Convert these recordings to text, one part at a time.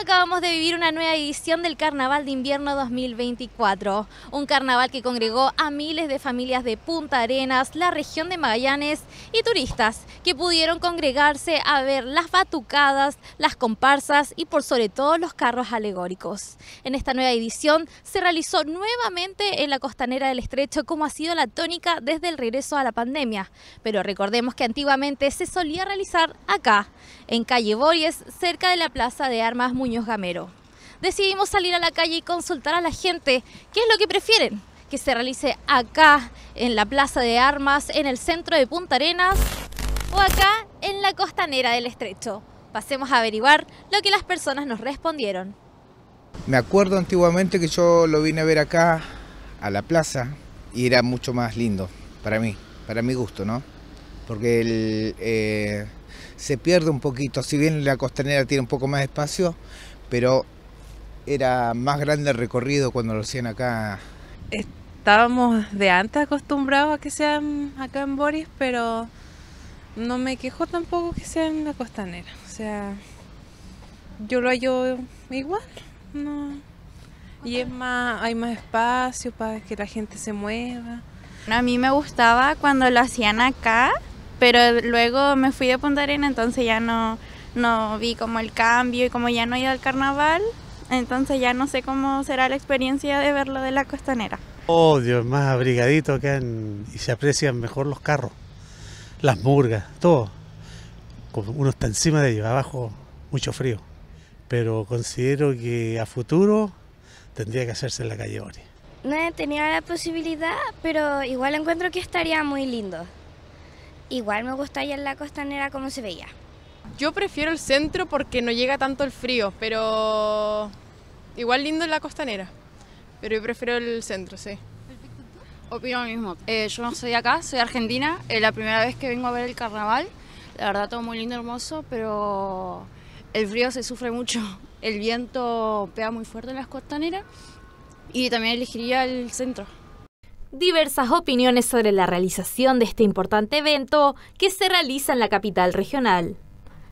acabamos de vivir una nueva edición del Carnaval de Invierno 2024. Un carnaval que congregó a miles de familias de Punta Arenas, la región de Magallanes y turistas que pudieron congregarse a ver las batucadas, las comparsas y por sobre todo los carros alegóricos. En esta nueva edición se realizó nuevamente en la costanera del estrecho como ha sido la tónica desde el regreso a la pandemia. Pero recordemos que antiguamente se solía realizar acá, en calle Bories, cerca de la Plaza de Armas Muñoz Gamero. Decidimos salir a la calle y consultar a la gente qué es lo que prefieren, que se realice acá, en la Plaza de Armas, en el centro de Punta Arenas o acá en la costanera del Estrecho. Pasemos a averiguar lo que las personas nos respondieron. Me acuerdo antiguamente que yo lo vine a ver acá, a la plaza, y era mucho más lindo para mí, para mi gusto, ¿no? Porque el, eh, se pierde un poquito, si bien la costanera tiene un poco más de espacio, pero era más grande el recorrido cuando lo hacían acá. Estábamos de antes acostumbrados a que sean acá en Boris, pero no me quejo tampoco que sean en la costanera. O sea, yo lo hallo igual. No. Y es más, hay más espacio para que la gente se mueva. A mí me gustaba cuando lo hacían acá, pero luego me fui de Punta Arena, entonces ya no, no vi como el cambio y como ya no he ido al carnaval, entonces ya no sé cómo será la experiencia de verlo de la costanera. Oh, Dios, más abrigadito que y se aprecian mejor los carros, las murgas, todo. Como uno está encima de ellos, abajo mucho frío. Pero considero que a futuro tendría que hacerse en la calle Ori. No he tenido la posibilidad, pero igual encuentro que estaría muy lindo. Igual me gusta allá en la costanera como se veía. Yo prefiero el centro porque no llega tanto el frío, pero igual lindo en la costanera. Pero yo prefiero el centro, sí. ¿tú? Opino lo mismo. Eh, yo no soy de acá, soy argentina. Eh, la primera vez que vengo a ver el carnaval. La verdad, todo muy lindo, hermoso, pero el frío se sufre mucho. El viento pega muy fuerte en las costaneras. Y también elegiría el centro diversas opiniones sobre la realización de este importante evento que se realiza en la capital regional.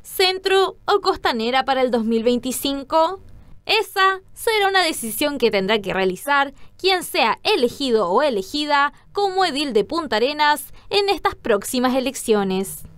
Centro o costanera para el 2025, esa será una decisión que tendrá que realizar quien sea elegido o elegida como edil de Punta Arenas en estas próximas elecciones.